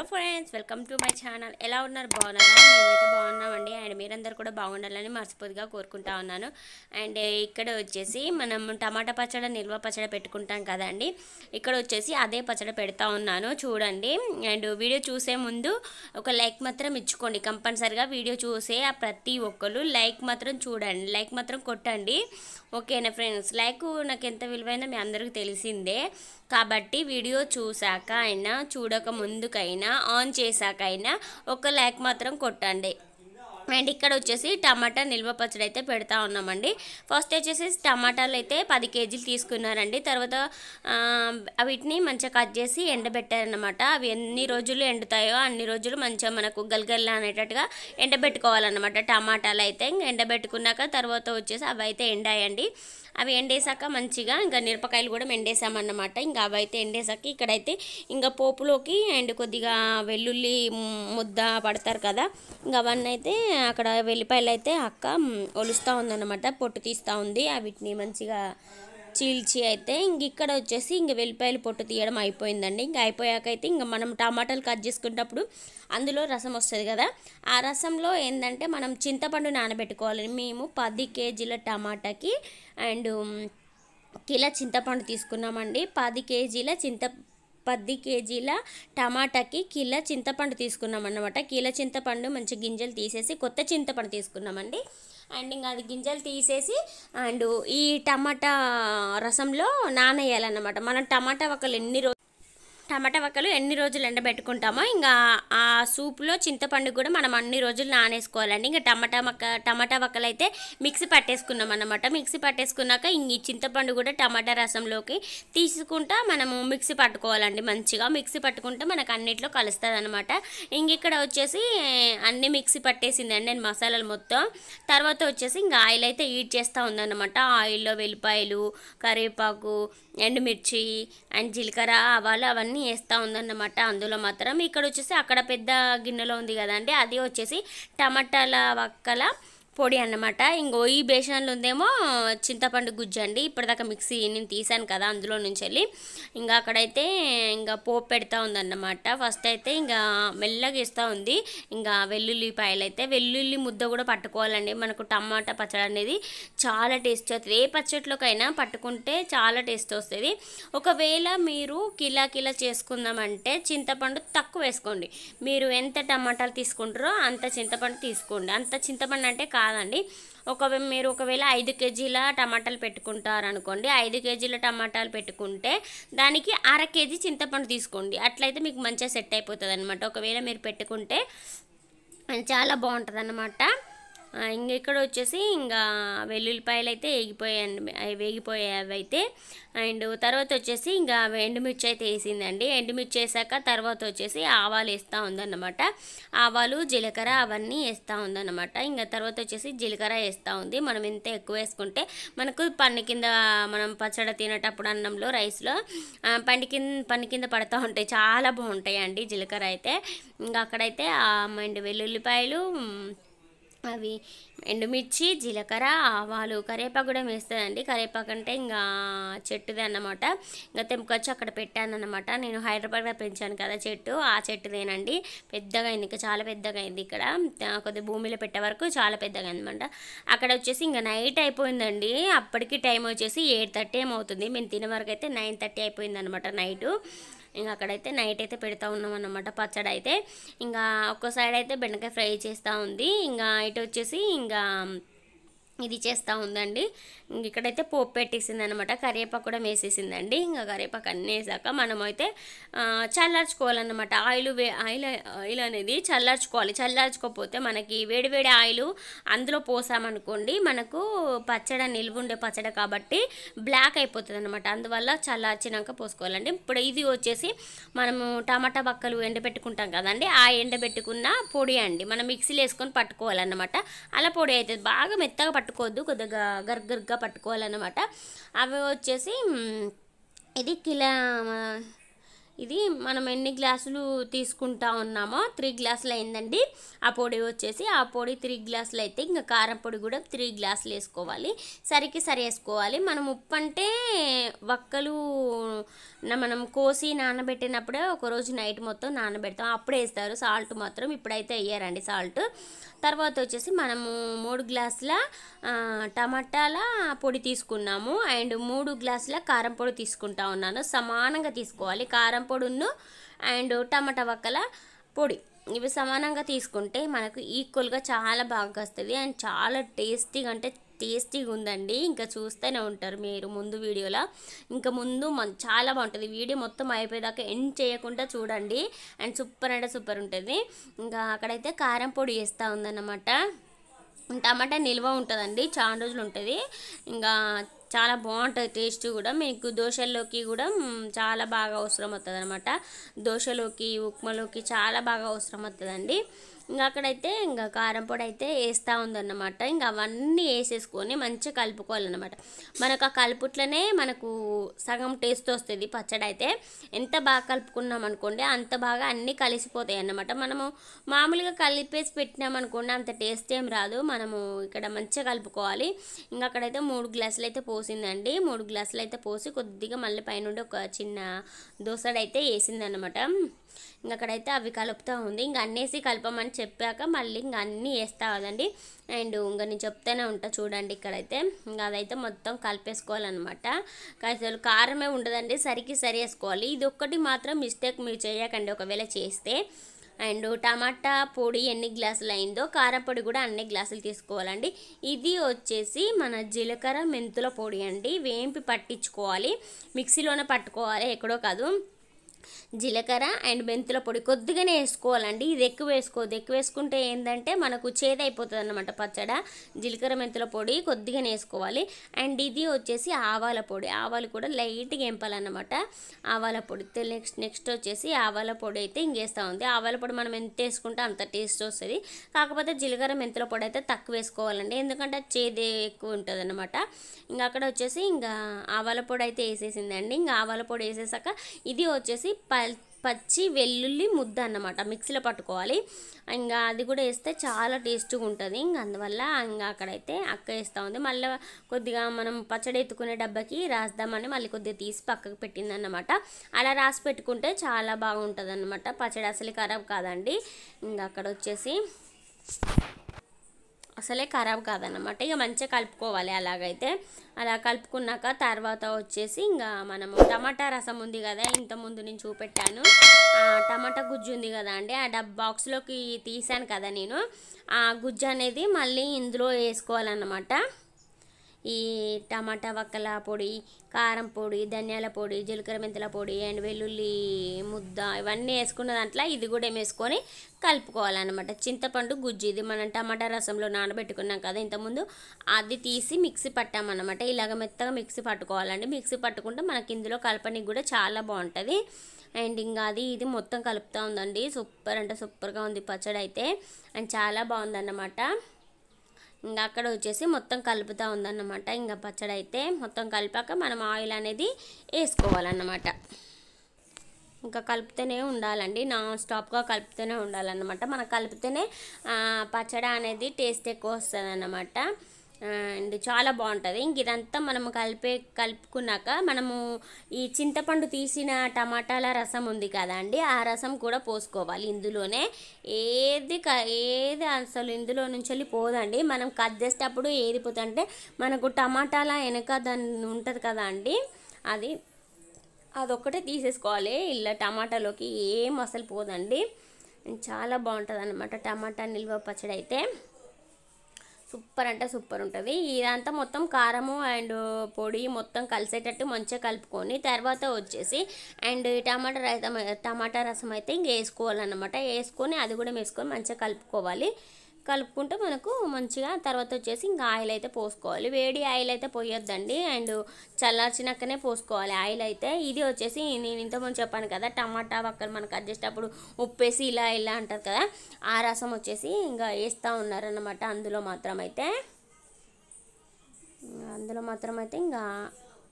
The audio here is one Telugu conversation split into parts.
hello friends welcome to my channel ఎలా ఉన్నారు బాగున్నారా మేమైతే బాగున్నామండి అండ్ మీరందరూ కూడా బాగుండాలని మనస్ఫూర్తిగా కోరుకుంటా ఉన్నాను అండ్ ఇక్కడ వచ్చేసి మనం టమాటా పచ్చడి నిల్వ పచ్చడి పెట్టుకుంటాం కదండి ఇక్కడ వచ్చేసి అదే పచ్చడి పెడతా ఉన్నాను చూడండి అండ్ వీడియో చూసే ముందు ఒక లైక్ మాత్రం ఇచ్చుకోండి కంపల్సరిగా వీడియో చూసే ప్రతి ఒక్కరు లైక్ మాత్రం చూడండి లైక్ మాత్రం కొట్టండి ఓకేనా ఫ్రెండ్స్ లైక్ నాకు ఎంత విలువైనా మీ అందరికీ తెలిసిందే కాబట్టి వీడియో చూశాక అయినా చూడక ముందుకైనా అయినా ఆన్ చేశాకైనా ఒక ల్యాక్ మాత్రం కొట్టండి అండ్ ఇక్కడ వచ్చేసి టమాటా నిల్వ పచ్చడి అయితే పెడతా ఉన్నామండి ఫస్ట్ వచ్చేసి టమాటాలు అయితే పది కేజీలు తీసుకున్నారండి తర్వాత వీటిని మంచిగా కట్ చేసి ఎండబెట్టారనమాట అవి ఎన్ని రోజులు ఎండుతాయో అన్ని రోజులు మంచిగా మనకు గల్గల్లా అనేటట్టుగా ఎండబెట్టుకోవాలన్నమాట టమాటాలు అయితే ఎండబెట్టుకున్నాక తర్వాత వచ్చేసి అవి అయితే ఎండాయండి అవి ఎండేసాక మంచిగా ఇంకా మిరపకాయలు కూడా ఎండేసామన్నమాట ఇంకా అవి అయితే ఎండేసాక ఇక్కడైతే ఇంకా పోపులోకి అండ్ కొద్దిగా వెల్లుల్లి ముద్ద పడతారు కదా ఇంకా అవన్నీ అయితే అక్కడ వెల్లిపాయలు అయితే అక్క ఒలుస్తూ ఉందన్నమాట పొట్టు తీస్తూ ఉంది వీటిని మంచిగా చీల్చి అయితే ఇంక ఇక్కడ వచ్చేసి ఇంక వెల్లిపాయలు పొట్టు తీయడం అయిపోయిందండి ఇంక అయిపోయాక అయితే ఇంక మనం టమాటాలు కట్ చేసుకునేటప్పుడు అందులో రసం వస్తుంది కదా ఆ రసంలో ఏంటంటే మనం చింతపండు నానబెట్టుకోవాలి మేము పది కేజీల టమాటాకి అండ్ కిలో చింతపండు తీసుకున్నామండి పది కేజీల చింత పది కేజీల టమాటాకి కిలో చింతపండు తీసుకున్నాం అన్నమాట కిలో చింతపండు మంచి గింజలు తీసేసి కొత్త చింతపండు తీసుకున్నామండి అండ్ ఇంకా అది గింజలు తీసేసి అండ్ ఈ టమాటా రసంలో నానేయాలన్నమాట మనం టమాటా ఒకళ్ళు ఎన్ని రోజులు టమాటా వక్కలు ఎన్ని రోజులు ఎండబెట్టుకుంటామో ఇంకా ఆ సూప్లో చింతపండు కూడా మనం అన్ని రోజులు నానేసుకోవాలండి ఇంకా టమాటా మక్క టమాటా వక్కలు అయితే మిక్సీ పట్టేసుకున్నాం అనమాట మిక్సీ పట్టేసుకున్నాక ఇంక ఈ చింతపండు కూడా టమాటా రసంలోకి తీసుకుంటా మనము మిక్సీ పట్టుకోవాలండి మంచిగా మిక్సీ పట్టుకుంటే మనకు అన్నిట్లో కలుస్తుంది అనమాట ఇంక ఇక్కడ వచ్చేసి అన్ని మిక్సీ పట్టేసిందండి నేను మసాలాలు మొత్తం తర్వాత వచ్చేసి ఇంకా ఆయిల్ అయితే హీట్ చేస్తూ ఉందన్నమాట ఆయిల్లో వెల్లిపాయలు కరివేపాకు ఎండుమిర్చి అండ్ జీలకర్ర ఆవాలు అవన్నీ అన్నీ వేస్తూ ఉందన్నమాట అందులో మాత్రం ఇక్కడ వచ్చేసి అక్కడ పెద్ద గిన్నెలో ఉంది కదండి అది వచ్చేసి టమాటాల వక్కల పొడి అన్నమాట ఇంకో ఈ బేషన్లో ఉందేమో చింతపండు అండి ఇప్పటిదాకా మిక్సీ నేను తీసాను కదా అందులో నుంచి వెళ్ళి ఇంకా అక్కడైతే ఇంకా పోపు పెడతా ఉందన్నమాట ఫస్ట్ అయితే ఇంకా మెల్లగా ఇస్తూ ఉంది ఇంకా వెల్లుల్లిపాయలు అయితే వెల్లుల్లి ముద్ద కూడా పట్టుకోవాలండి మనకు టమాటా పచ్చడి అనేది చాలా టేస్ట్ వస్తుంది ఏ పచ్చట్లోకైనా పట్టుకుంటే చాలా టేస్ట్ వస్తుంది ఒకవేళ మీరు కిలా కిలా చేసుకుందామంటే చింతపండు తక్కువ వేసుకోండి మీరు ఎంత టమాటాలు తీసుకుంటారో అంత చింతపండు తీసుకోండి అంత చింతపండు అంటే కాదండి ఒకవేళ మీరు ఒకవేళ ఐదు కేజీల టమాటాలు పెట్టుకుంటారనుకోండి ఐదు కేజీల టమాటాలు పెట్టుకుంటే దానికి అర కేజీ చింతపండు తీసుకోండి అట్లయితే మీకు మంచిగా సెట్ అయిపోతుంది ఒకవేళ మీరు పెట్టుకుంటే చాలా బాగుంటుంది ఇంక ఇక్కడ వచ్చేసి ఇంకా వెల్లుల్లిపాయలు అయితే అవి వేగిపోయాయి అవి అయితే అండ్ తర్వాత వచ్చేసి ఇంకా ఎండుమిర్చి అయితే వేసిందండి ఎండుమిర్చి వేసాక తర్వాత వచ్చేసి ఆవాలు వేస్తూ ఉందన్నమాట ఆవాలు జీలకర్ర అవన్నీ వేస్తూ ఉందన్నమాట ఇంకా తర్వాత వచ్చేసి జీలకర్ర వేస్తూ ఉంది మనం ఎంత ఎక్కువ వేసుకుంటే మనకు పన్ను కింద మనం పచ్చడి తినేటప్పుడు అన్నంలో రైస్లో పండి కింద పని కింద పడతా ఉంటాయి చాలా బాగుంటాయి అండి జీలకర్ర అయితే ఇంకా అక్కడైతే అండ్ వెల్లుల్లిపాయలు అవి ఎండుమిర్చి జీలకర్ర ఆవాలు కరేపాకు కూడా వేస్తుందండి కరేపాకు అంటే ఇంకా చెట్టుదే అన్నమాట ఇంకా తెంపుకొచ్చి అక్కడ పెట్టాను అనమాట నేను హైదరాబాద్లో పెంచాను కదా చెట్టు ఆ చెట్టుదేనండి పెద్దగా అయింది ఇంకా చాలా పెద్దగా అయింది ఇక్కడ కొద్ది భూమిలో పెట్టే వరకు చాలా పెద్దగా అనమాట అక్కడ వచ్చేసి ఇంకా నైట్ అయిపోయిందండి అప్పటికి టైం వచ్చేసి ఎయిట్ థర్టీ ఏమవుతుంది మేము తినే వరకు అయితే నైన్ థర్టీ అయిపోయింది అనమాట నైటు ఇంకా అక్కడైతే నైట్ అయితే పెడతా ఉన్నాం అనమాట పచ్చడి అయితే ఇంకా ఒక్క సైడ్ అయితే బెండకాయ ఫ్రై చేస్తూ ఉంది ఇంకా ఇటు వచ్చేసి ఇంకా ఇది చేస్తూ ఉందండి ఇక్కడైతే పోపు పెట్టేసింది అనమాట కరివేపాకు కూడా వేసేసిందండి ఇంకా కరివేపాకు అన్నీ వేసాక మనమైతే చల్లార్చుకోవాలన్నమాట ఆయిల్ వే ఆయిల్ ఆయిల్ అనేది చల్లార్చుకోవాలి చల్లార్చుకోకపోతే మనకి వేడివేడి ఆయిల్ అందులో పోసామనుకోండి మనకు పచ్చడి నిలువుండే పచ్చడి కాబట్టి బ్లాక్ అయిపోతుంది అనమాట అందువల్ల చల్లార్చినాక పోసుకోవాలండి ఇప్పుడు ఇది వచ్చేసి మనము టమాటా బక్కలు ఎండబెట్టుకుంటాం కదండి ఆ ఎండబెట్టుకున్న పొడి అండి మనం మిక్సీలో వేసుకొని పట్టుకోవాలన్నమాట అలా పొడి అవుతుంది బాగా మెత్తగా పట్టు పట్టుకోవద్దు కొద్దిగా గర్గర్గా పట్టుకోవాలన్నమాట అవి వచ్చేసి ఇది కిలా ఇది మనం ఎన్ని గ్లాసులు తీసుకుంటా ఉన్నామో త్రీ గ్లాసులు అయిందండి ఆ పొడి వచ్చేసి ఆ పొడి త్రీ గ్లాసులు అయితే ఇంకా కారం పొడి కూడా త్రీ గ్లాసులు వేసుకోవాలి సరికి సరి వేసుకోవాలి మనం ఉప్పు అంటే వక్కలు మనం కోసి నానబెట్టినప్పుడే ఒకరోజు నైట్ మొత్తం నానబెడతాం అప్పుడే వేస్తారు సాల్ట్ మాత్రం ఇప్పుడైతే వేయరండి సాల్ట్ తర్వాత వచ్చేసి మనము మూడు గ్లాసుల టమాటాల పొడి తీసుకున్నాము అండ్ మూడు గ్లాసుల కారం పొడి తీసుకుంటా ఉన్నాను సమానంగా తీసుకోవాలి కారం పొడును అండ్ టమాటా వక్కల పొడి ఇవి సమానంగా తీసుకుంటే మనకు ఈక్వల్గా చాలా బాగా వస్తుంది అండ్ చాలా టేస్టీగా అంటే టేస్టీగా ఉందండి ఇంకా చూస్తూనే ఉంటారు మీరు ముందు వీడియోలో ఇంకా ముందు మన చాలా బాగుంటుంది వీడియో మొత్తం అయిపోయేదాకా ఎండ్ చేయకుండా చూడండి అండ్ సూపర్ అంటే సూపర్ ఉంటుంది ఇంకా అక్కడైతే కారం పొడి వేస్తూ ఉందన్నమాట టమాటా నిల్వ ఉంటుందండి చాలా రోజులు ఉంటుంది ఇంకా చాలా బాగుంటుంది టేస్ట్ కూడా మీకు దోశల్లోకి కూడా చాలా బాగా అవసరం అవుతుంది అనమాట దోశలోకి ఉప్మాలోకి చాలా బాగా అవసరం అవుతుందండి ఇంకా అక్కడైతే ఇంకా కారం పొడి అయితే వేస్తూ ఉందన్నమాట ఇంకా అవన్నీ వేసేసుకొని మంచిగా కలుపుకోవాలన్నమాట మనకు ఆ కలుపుట్లనే మనకు సగం టేస్ట్ వస్తుంది పచ్చడి అయితే ఎంత బాగా కలుపుకున్నాం అనుకోండి అంత బాగా అన్నీ కలిసిపోతాయి అన్నమాట మనము మామూలుగా కలిపేసి పెట్టినాం అనుకోండి అంత టేస్ట్ ఏం రాదు మనము ఇక్కడ మంచిగా కలుపుకోవాలి ఇంకా అక్కడైతే మూడు గ్లాసులు అయితే పోసిందండి మూడు గ్లాసులు అయితే పోసి కొద్దిగా మళ్ళీ పైనుండి ఒక చిన్న దోసడైతే వేసిందన్నమాట ఇంక అక్కడైతే అవి కలుపుతూ ఉంది ఇంక అన్నేసి కలపమని చెప్పాక మళ్ళీ ఇంక అన్నీ వేస్తా కదండి అండ్ ఇంక నేను చెప్తూనే ఉంటా చూడండి ఇక్కడైతే ఇంక అదైతే మొత్తం కలిపేసుకోవాలన్నమాట అసలు కారమే ఉండదండి సరికి సరి వేసుకోవాలి ఇది ఒక్కటి మాత్రం మిస్టేక్ మీరు చేయకండి ఒకవేళ చేస్తే అండ్ టమాటా పొడి ఎన్ని గ్లాసులు అయిందో కారపొడి కూడా అన్ని గ్లాసులు తీసుకోవాలండి ఇది వచ్చేసి మన జీలకర్ర మెంతుల పొడి అండి వేంపి పట్టించుకోవాలి మిక్సీలోనే పట్టుకోవాలి ఎక్కడో కాదు జీలకర్ర అండ్ మెంతుల పొడి కొద్దిగానే వేసుకోవాలండి ఇది ఎక్కువ వేసుకోవద్దు ఎక్కువ వేసుకుంటే ఏంటంటే మనకు చేదైపోతుంది అనమాట పచ్చడ జీలకర్ర మెంతుల పొడి కొద్దిగానే వేసుకోవాలి అండ్ ఇది వచ్చేసి ఆవాల పొడి ఆవాలు కూడా లైట్గా ఎంపాలన్నమాట ఆవాల పొడి నెక్స్ట్ నెక్స్ట్ వచ్చేసి ఆవాల పొడి అయితే ఇంకేస్తూ ఉంది ఆవాల పొడి మనం ఎంత వేసుకుంటే అంత టేస్ట్ వస్తుంది కాకపోతే జీలకర్ర మెంతుల పొడి అయితే తక్కువ వేసుకోవాలండి ఎందుకంటే చేదు ఎక్కువ ఉంటుంది అనమాట ఇంకా అక్కడ వచ్చేసి ఇంకా ఆవాల పొడి అయితే వేసేసిందండి ఇంకా ఆవాల పొడి వేసేసాక ఇది వచ్చేసి వచ్చేసి ప పచ్చి వెల్లుల్లి ముద్ద అన్నమాట మిక్సీలో పట్టుకోవాలి ఇంకా అది కూడా వేస్తే చాలా టేస్ట్గా ఉంటుంది ఇంకా అందువల్ల ఇంకా అక్కడైతే అక్క వేస్తూ ఉంది మళ్ళీ కొద్దిగా మనం పచ్చడి ఎత్తుకునే డబ్బాకి రాద్దామని మళ్ళీ కొద్దిగా తీసి పక్కకు పెట్టింది అన్నమాట అలా రాసి పెట్టుకుంటే చాలా బాగుంటుంది అనమాట పచ్చడి అసలు ఖరాబ్ కాదండి ఇంకా అక్కడ వచ్చేసి అసలే ఖరాబ్ కాదనమాట ఇక మంచిగా కలుపుకోవాలి అలాగైతే అలా కలుపుకున్నాక తర్వాత వచ్చేసి ఇంకా మనము టమాటా రసం ఉంది కదా ఇంత ముందు నేను చూపెట్టాను టమాటా గుజ్జు ఉంది కదా అండి ఆ డబ్ బాక్స్లోకి తీసాను కదా నేను ఆ గుజ్జు అనేది మళ్ళీ ఇందులో వేసుకోవాలన్నమాట ఈ టమాటా వక్కల పొడి కారం పొడి ధనియాల పొడి జీలకర్ర మెంతుల పొడి అండ్ వెల్లుల్లి ముద్ద ఇవన్నీ వేసుకున్న దాంట్లో ఇది కూడా వేసుకొని కలుపుకోవాలన్నమాట చింతపండు గుజ్జు ఇది మనం టమాటా రసంలో నానబెట్టుకున్నాం కదా ఇంతకుముందు అది తీసి మిక్సీ పట్టామన్నమాట ఇలాగ మెత్తగా మిక్సీ పట్టుకోవాలండి మిక్సీ పట్టుకుంటే మనకి ఇందులో కలపనికి కూడా చాలా బాగుంటుంది అండ్ ఇంకా అది ఇది మొత్తం కలుపుతూ ఉందండి సూపర్ అంటే సూపర్గా ఉంది పచ్చడి అయితే అండ్ చాలా బాగుందన్నమాట ఇంకా అక్కడ వచ్చేసి మొత్తం కలుపుతూ ఉందన్నమాట ఇంకా పచ్చడి అయితే మొత్తం కలిపాక మనం ఆయిల్ అనేది వేసుకోవాలన్నమాట ఇంకా కలుపుతూనే ఉండాలండి నాన్ స్టాప్గా కలుపుతూనే ఉండాలన్నమాట మనం కలిపితేనే పచ్చడి అనేది టేస్ట్ ఎక్కువ వస్తుంది అన్నమాట అండ్ చాలా బాగుంటుంది ఇంక ఇదంతా మనము కలిపే కలుపుకున్నాక మనము ఈ చింతపండు తీసిన టమాటాల రసం ఉంది కదండి ఆ రసం కూడా పోసుకోవాలి ఇందులోనే ఏది ఏది అసలు ఇందులో నుంచి వెళ్ళి పోదండి మనం కట్ చేసేటప్పుడు ఏది పోతుంటే మనకు టమాటాల వెనక దాని ఉంటుంది కదా అండి అది అదొక్కటే తీసేసుకోవాలి ఇలా టమాటాలోకి ఏం అసలు పోదండి చాలా బాగుంటుంది అనమాట టమాటా నిల్వ పచ్చడి అయితే సూపర్ అంటే సూపర్ ఉంటుంది ఇదంతా మొత్తం కారము అండ్ పొడి మొత్తం కలిసేటట్టు మంచిగా కలుపుకొని తర్వాత వచ్చేసి అండ్ టమాటా రసం టమాటా రసం అయితే ఇంక వేసుకోవాలన్నమాట వేసుకొని అది కూడా వేసుకొని మంచిగా కలుపుకోవాలి కలుపుకుంటే మనకు మంచిగా తర్వాత వచ్చేసి ఇంకా ఆయిల్ అయితే పోసుకోవాలి వేడి ఆయిల్ అయితే పోయొద్దండి అండ్ చల్లార్చినాకనే పోసుకోవాలి ఆయిల్ అయితే ఇది వచ్చేసి నేను ఇంతకుముందు చెప్పాను కదా టమాటా పక్కన మనకు అడ్జస్ట్ అప్పుడు ఉప్పేసి ఇలా ఇలా అంటారు కదా ఆ రసం వచ్చేసి ఇంకా వేస్తూ ఉన్నారన్నమాట అందులో మాత్రం అయితే అందులో మాత్రం అయితే ఇంకా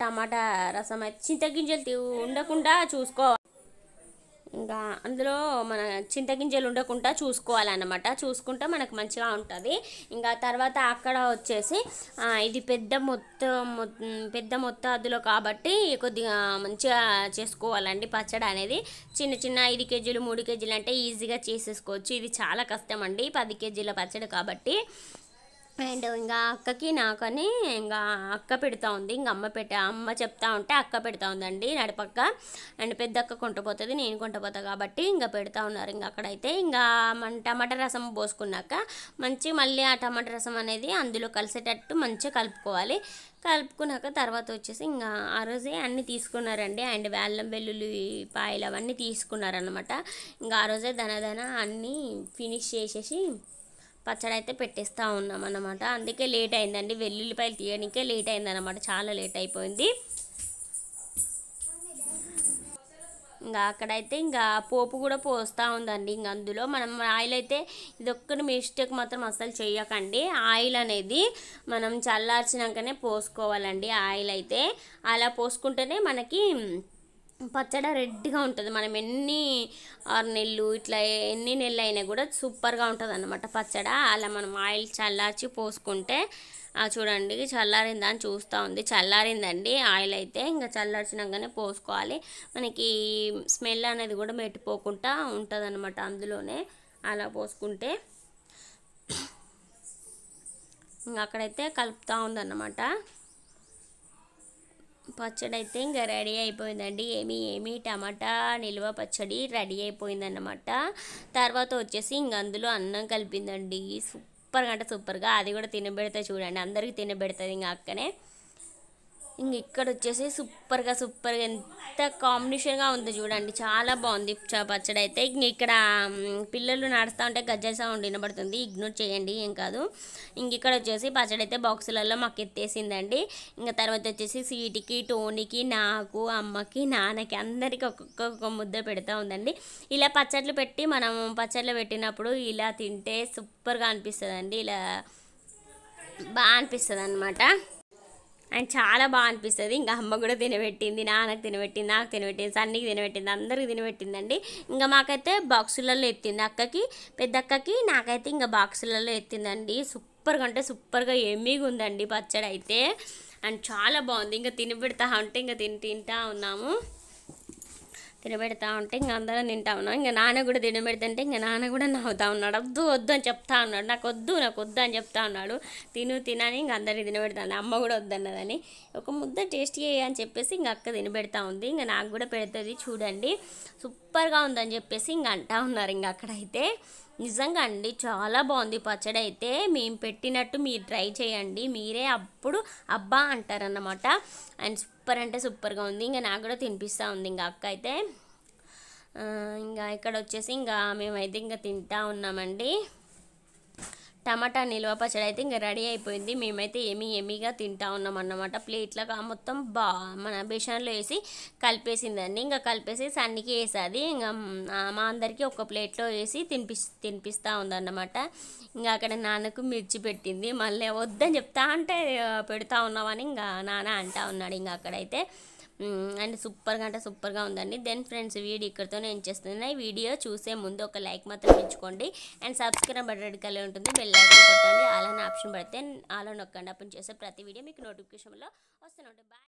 టమాటా రసం అయితే చింతగింజలు ఉండకుండా చూసుకో ఇంకా అందులో మన చింతగింజలు ఉండకుండా చూసుకోవాలన్నమాట చూసుకుంటే మనకు మంచిగా ఉంటుంది ఇంకా తర్వాత అక్కడ వచ్చేసి ఇది పెద్ద మొత్తం పెద్ద మొత్తాదులో కాబట్టి కొద్దిగా మంచిగా చేసుకోవాలండి పచ్చడి అనేది చిన్న చిన్న ఐదు కేజీలు మూడు కేజీలు అంటే ఈజీగా చేసేసుకోవచ్చు ఇది చాలా కష్టం అండి పది కేజీల పచ్చడి కాబట్టి అండ్ ఇంకా అక్కకి నాకని ఇంకా అక్క పెడతా ఉంది ఇంకా అమ్మ పెట్టే అమ్మ చెప్తా ఉంటే అక్క పెడతా ఉందండి నడిపక్క అండ్ పెద్ద అక్క కొంటపోతుంది నేను కొంటపోతా కాబట్టి ఇంకా పెడతా ఉన్నారు ఇంకా అక్కడైతే ఇంకా మన టమాటా రసం పోసుకున్నాక మంచి మళ్ళీ ఆ టమాటా రసం అనేది అందులో కలిసేటట్టు మంచిగా కలుపుకోవాలి కలుపుకున్నాక తర్వాత వచ్చేసి ఇంకా ఆ రోజే అన్నీ తీసుకున్నారండి అండ్ వేల్లం వెల్లుల్లి పాయలు అవన్నీ తీసుకున్నారనమాట ఇంకా ఆ రోజే ధనధన అన్నీ ఫినిష్ చేసేసి పచ్చడి అయితే పెట్టేస్తూ ఉన్నాం అన్నమాట అందుకే లేట్ అయిందండి వెల్లుల్లిపాయలు తీయడానికే లేట్ అయిందన్నమాట చాలా లేట్ అయిపోయింది ఇంకా అక్కడైతే ఇంకా పోపు కూడా పోస్తూ ఉందండి ఇంక అందులో మనం ఆయిల్ అయితే ఒక్కటి మిస్టేక్ మాత్రం అస్సలు చేయకండి ఆయిల్ అనేది మనం చల్లార్చినాకనే పోసుకోవాలండి ఆయిల్ అయితే అలా పోసుకుంటేనే మనకి పచ్చడి రెడ్గా ఉంటుంది మనం ఎన్ని ఆరు నెలలు ఇట్లా ఎన్ని నెలలు అయినా కూడా సూపర్గా ఉంటుంది అనమాట పచ్చడి అలా మనం ఆయిల్ చల్లార్చి పోసుకుంటే చూడండి చల్లారిందా అని చూస్తూ ఉంది చల్లారిందండి ఆయిల్ అయితే ఇంకా చల్లార్చినాకనే పోసుకోవాలి మనకి స్మెల్ అనేది కూడా మెట్టిపోకుండా ఉంటుంది అనమాట అందులోనే అలా పోసుకుంటే అక్కడైతే కలుపుతూ ఉందన్నమాట పచ్చడి అయితే ఇంకా రెడీ అయిపోయిందండి ఏమి ఏమి టమాటా నిల్వ పచ్చడి రెడీ అయిపోయిందన్నమాట తర్వాత వచ్చేసి ఇంక అందులో అన్నం కలిపిందండి సూపర్గా అంటే సూపర్గా అది కూడా తినబెడతాయి చూడండి అందరికీ తినబెడుతుంది ఇంకా అక్కనే ఇంక ఇక్కడ వచ్చేసి సూపర్గా సూపర్గా ఎంత కాంబినేషన్గా ఉంది చూడండి చాలా బాగుంది పచ్చడి అయితే ఇంక ఇక్కడ పిల్లలు నడుస్తూ ఉంటే గజ్జ సౌండ్ వినబడుతుంది ఇగ్నోర్ చేయండి ఏం కాదు ఇంక ఇక్కడ వచ్చేసి పచ్చడి అయితే బాక్సులలో మాకు ఎత్తేసిందండి ఇంకా తర్వాత వచ్చేసి సీటికి టోనికి నాకు అమ్మకి నాన్నకి అందరికీ ఒక్కొక్క ముద్ద పెడతా ఉందండి ఇలా పచ్చట్లు పెట్టి మనం పచ్చట్లు పెట్టినప్పుడు ఇలా తింటే సూపర్గా అనిపిస్తుంది ఇలా బాగా అనిపిస్తుంది అండ్ చాలా బాగా అనిపిస్తుంది ఇంకా అమ్మ కూడా తినబెట్టింది నాన్నకు తినబెట్టింది నాకు తినబెట్టింది సన్నికి తినబెట్టింది అందరికి తినబెట్టిందండి ఇంకా మాకైతే బాక్సులలో ఎత్తింది అక్కకి పెద్ద అక్కకి నాకైతే ఇంకా బాక్సులలో ఎత్తిందండి సూపర్గా అంటే సూపర్గా ఎమ్మిగా ఉందండి పచ్చడి అయితే అండ్ చాలా బాగుంది ఇంకా తినబెడతా ఉంటే ఇంకా తిని తింటా ఉన్నాము తినబెడతా ఉంటే ఇంక అందరం తింటా ఉన్నాం ఇంకా నాన్న కూడా తినబెడుతుంటే ఇంకా నాన్న కూడా నవ్వుతా ఉన్నాడు వద్దు వద్దు అని చెప్తా ఉన్నాడు నాకు వద్దు నాకు వద్దు అని చెప్తా ఉన్నాడు తిను తినని ఇంక అందరిని తినబెడతాను అమ్మ కూడా వద్దన్నదని ఒక ముద్ద టేస్ట్ అని చెప్పేసి ఇంక అక్క తినబెడతా ఉంది ఇంకా నాకు కూడా పెడుతుంది చూడండి సూపర్గా ఉందని చెప్పేసి ఇంక అంటా ఉన్నారు ఇంక అక్కడైతే నిజంగా అండి చాలా బాగుంది పచ్చడి అయితే మేము పెట్టినట్టు మీరు ట్రై చేయండి మీరే అప్పుడు అబ్బా అంటారన్నమాట అండ్ సూపర్ అంటే సూపర్గా ఉంది ఇంకా నాకు కూడా తినిపిస్తూ ఉంది ఇంకా అక్క అయితే ఇంకా ఇక్కడ వచ్చేసి ఇంకా మేమైతే ఇంకా తింటా ఉన్నామండి టమాటా నిల్వ పచ్చడి అయితే ఇంకా రెడీ అయిపోయింది మేమైతే ఏమి ఏమీగా తింటా ఉన్నాం అన్నమాట ఆ మొత్తం బా మన బిషన్లో వేసి కలిపేసిందండి ఇంకా కలిపేసి సన్నికి వేసేది ఇంకా మా అందరికీ ఒక ప్లేట్లో వేసి తినిపి తినిపిస్తూ ఉందన్నమాట ఇంకా అక్కడ నాన్నకు మిర్చి పెట్టింది మళ్ళీ వద్దని చెప్తా అంటే పెడతా ఉన్నామని ఇంకా నాన్న అంటా ఉన్నాడు ఇంకా అక్కడైతే అండ్ సూపర్గా అంటే సూపర్గా ఉందండి దెన్ ఫ్రెండ్స్ వీడియో ఇక్కడితో నేను చేస్తున్నాయి వీడియో చూసే ముందు ఒక లైక్ మాత్రం ఇచ్చుకోండి అండ్ సబ్స్క్రైబ్ బటన్ కలిగి ఉంటుంది బెల్ లైక్ కొట్టండి అలానే ఆప్షన్ పడితే అలా నొక్కండి అప్పుడు చేసే ప్రతి వీడియో మీకు నోటిఫికేషన్లో వస్తూనే ఉంటుంది బాయ్